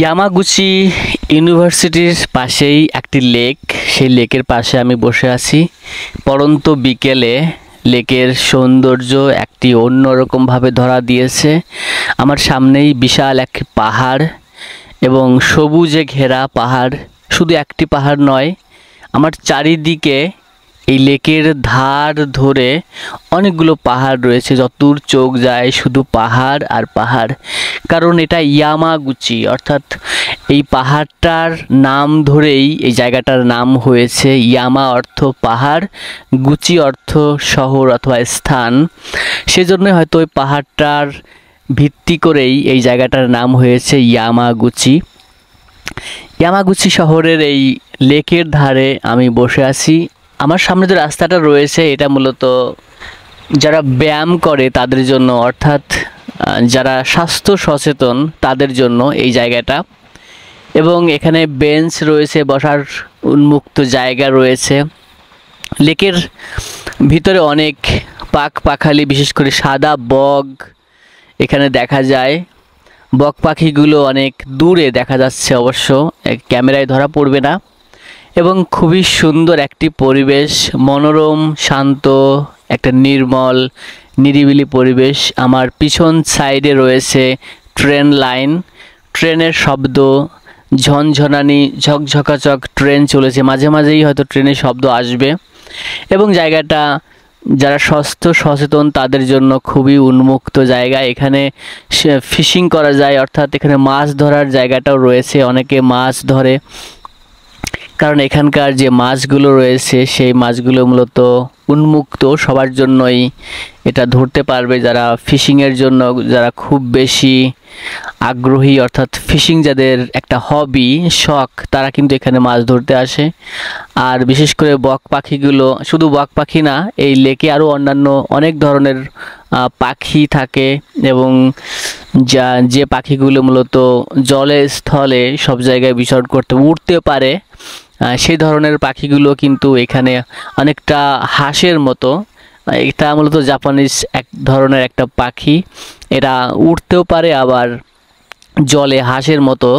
Yamaguchi ইউনিভার্সিটির পাশেই একটি লেক সেই লেকের পাশে আমি বসে আছি পরন্ত বিকেলে লেকের সৌন্দর্য একটি অন্যরকমভাবে ধরা দিয়েছে আমার সামনেই বিশাল এক পাহাড় এবং সবুজে ঘেরা পাহাড় শুধু একটি পাহাড় নয় আমার চারিদিকে এই লেকের ধার ধরে অনেকগুলো পাহাড় রয়েছে যতদূর চোখ যায় শুধু পাহাড় আর পাহাড় কারণ এটা ইয়ামাগুচি অর্থাৎ এই পাহাড়টার নাম ধরেই এই জায়গাটার নাম হয়েছে ইয়ামা অর্থ পাহাড় গুচি অর্থ শহর অথবা স্থান সেজন্য হয়তো ওই পাহাড়টার ভিত্তি করেই এই জায়গাটার নাম হয়েছে ইয়ামাগুচি ইয়ামাগুচি শহরের এই লেকের ধারে আমি বসে আছি আমার সামনে যে রাস্তাটা রয়েছে এটা মূলত যারা ব্যায়াম করে তাদের জন্য অর্থাৎ যারা স্বাস্থ্য সচেতন তাদের জন্য এই জায়গাটা এবং এখানে বেঞ্চ রয়েছে বসার উন্মুক্ত জায়গা রয়েছে লেকের ভিতরে অনেক পাক পাখালি বিশেষ করে সাদা বগ এখানে দেখা যায় বক পাখিগুলো অনেক দূরে দেখা যাচ্ছে অবশ্য ক্যামেরায় ধরা পড়বে না এবং খুবই সুন্দর একটি পরিবেশ মনোরম শান্ত একটা নির্মল নিরিবিলি পরিবেশ আমার পিছন সাইডে রয়েছে ট্রেন লাইন ট্রেনের শব্দ ঝনঝনানি ঝকঝকাচক ট্রেন চলেছে মাঝে মাঝেই হয়তো ট্রেনের শব্দ আসবে এবং জায়গাটা যারা স্বাস্থ্য সচেতন তাদের জন্য খুবই উন্মুক্ত জায়গা এখানে ফিশিং করা যায় অর্থাৎ এখানে মাছ ধরার জায়গাটাও রয়েছে অনেকে মাছ ধরে কারণ এখানকার যে মাছগুলো রয়েছে সেই মাছগুলো মূলত উন্মুক্ত সবার জন্যই এটা ধরতে পারবে যারা ফিশিংয়ের জন্য যারা খুব বেশি আগ্রহী অর্থাৎ ফিশিং যাদের একটা হবি শখ তারা কিন্তু এখানে মাছ ধরতে আসে আর বিশেষ করে বক পাখিগুলো শুধু বক পাখি না এই লেকে আরও অন্যান্য অনেক ধরনের পাখি থাকে এবং যা যে পাখিগুলো মূলত জলে স্থলে সব জায়গায় বিচরণ করতে উঠতে পারে সেই ধরনের পাখিগুলো কিন্তু এখানে অনেকটা হাঁসের মতো এটা মূলত জাপানিজ এক ধরনের একটা পাখি এটা উঠতেও পারে আবার জলে হাঁসের মতো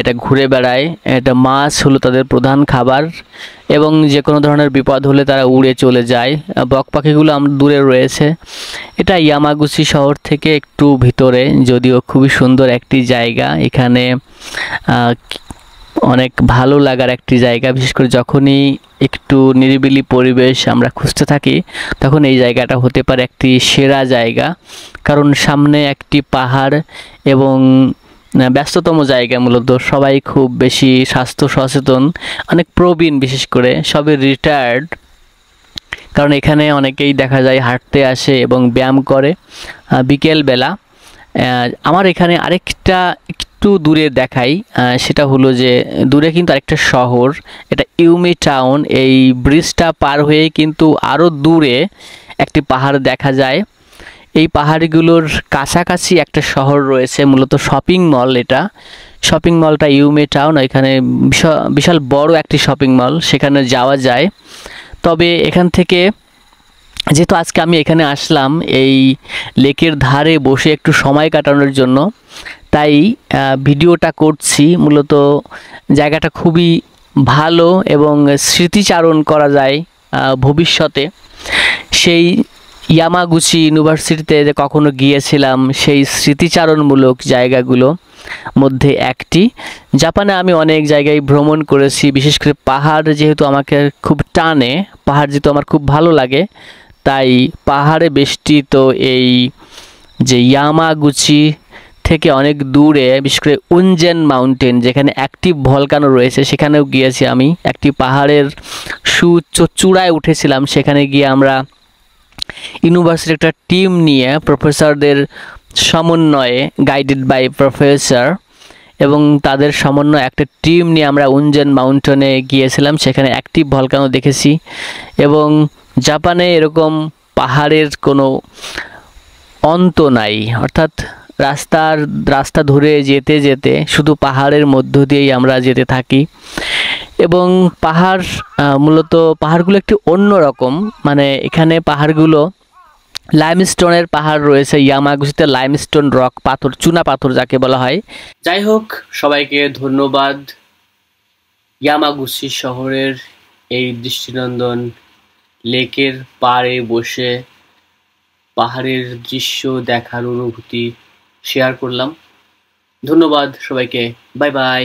এটা ঘুরে বেড়ায় এটা মাছ হলো তাদের প্রধান খাবার এবং যে কোনো ধরনের বিপদ হলে তারা উড়ে চলে যায় বক পাখিগুলো দূরে রয়েছে এটা ইয়ামাগুচি শহর থেকে একটু ভিতরে যদিও খুবই সুন্দর একটি জায়গা এখানে অনেক ভালো লাগার একটি জায়গা বিশেষ করে যখনই একটু নিরিবিলি পরিবেশ আমরা খুঁজতে থাকি তখন এই জায়গাটা হতে পারে একটি সেরা জায়গা কারণ সামনে একটি পাহাড় এবং ব্যস্ততম জায়গা মূলত সবাই খুব বেশি স্বাস্থ্য সচেতন অনেক প্রবীণ বিশেষ করে সবই রিটায়ার্ড কারণ এখানে অনেকেই দেখা যায় হাঁটতে আসে এবং ব্যায়াম করে বিকেলবেলা আমার এখানে আরেকটা একটু দূরে দেখাই সেটা হলো যে দূরে কিন্তু আরেকটা শহর এটা ইউমি টাউন এই ব্রিজটা পার হয়ে কিন্তু আরও দূরে একটি পাহাড় দেখা যায় এই পাহাড়গুলোর কাছাকাছি একটা শহর রয়েছে মূলত শপিং মল এটা শপিং মলটা ইউমে টাউন এখানে বিশাল বড় একটি শপিং মল সেখানে যাওয়া যায় তবে এখান থেকে যেহেতু আজকে আমি এখানে আসলাম এই লেকের ধারে বসে একটু সময় কাটানোর জন্য তাই ভিডিওটা করছি মূলত জায়গাটা খুবই ভালো এবং স্মৃতিচারণ করা যায় ভবিষ্যতে সেই ইয়ামাগুচি ইউনিভার্সিটিতে যে কখনো গিয়েছিলাম সেই স্মৃতিচারণমূলক জায়গাগুলো মধ্যে একটি জাপানে আমি অনেক জায়গায় ভ্রমণ করেছি বিশেষ করে পাহাড় যেহেতু আমাকে খুব টানে পাহাড় যেহেতু আমার খুব ভালো লাগে তাই পাহাড়ে বেষ্টিত এই যে ইয়ামাগুচি থেকে অনেক দূরে বিশেষ করে উঞ্জেন মাউন্টেন যেখানে অ্যাক্টিভ ভলকানো রয়েছে সেখানেও গিয়েছি আমি একটি পাহাড়ের সুচ চূড়ায় উঠেছিলাম সেখানে গিয়ে আমরা ইউনিভার্সিটির একটা টিম নিয়ে প্রফেসরদের সমন্বয়ে গাইডেড বাই প্রফেসর এবং তাদের সমন্বয় একটা টিম নিয়ে আমরা উঞ্জেন মাউন্টেনে গিয়েছিলাম সেখানে অ্যাক্টিভ ভলকানো দেখেছি এবং জাপানে এরকম পাহাড়ের কোনো অন্ত নাই অর্থাৎ রাস্তার রাস্তা ধরে যেতে যেতে শুধু পাহাড়ের মধ্য দিয়েই আমরা যেতে থাকি এবং পাহাড় মূলত পাহাড়গুলো একটি অন্য রকম মানে এখানে পাহাড়গুলো লাইমস্টোনের পাহাড় রয়েছে ইয়ামাগুচিতে লাইমস্টোন রক পাথর চুনা পাথর যাকে বলা হয় যাই হোক সবাইকে ধন্যবাদ ইয়ামাগুসি শহরের এই দৃষ্টিনন্দন লেকের পাড়ে বসে পাহাড়ের দৃশ্য দেখার অনুভূতি শেয়ার করলাম ধন্যবাদ সবাইকে বাই বাই